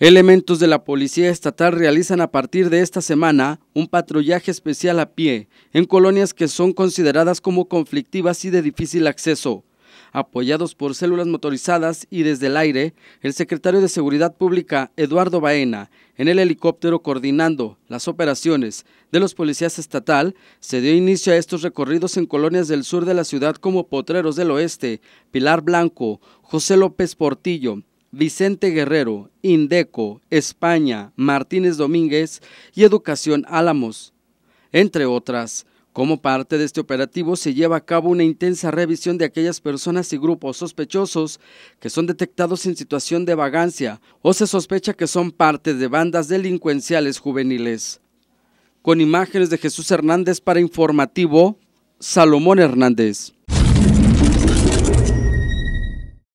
Elementos de la Policía Estatal realizan a partir de esta semana un patrullaje especial a pie en colonias que son consideradas como conflictivas y de difícil acceso. Apoyados por células motorizadas y desde el aire, el secretario de Seguridad Pública, Eduardo Baena, en el helicóptero coordinando las operaciones de los policías estatal, se dio inicio a estos recorridos en colonias del sur de la ciudad como Potreros del Oeste, Pilar Blanco, José López Portillo, Vicente Guerrero, Indeco, España, Martínez Domínguez y Educación Álamos. Entre otras, como parte de este operativo se lleva a cabo una intensa revisión de aquellas personas y grupos sospechosos que son detectados en situación de vagancia o se sospecha que son parte de bandas delincuenciales juveniles. Con imágenes de Jesús Hernández para Informativo, Salomón Hernández.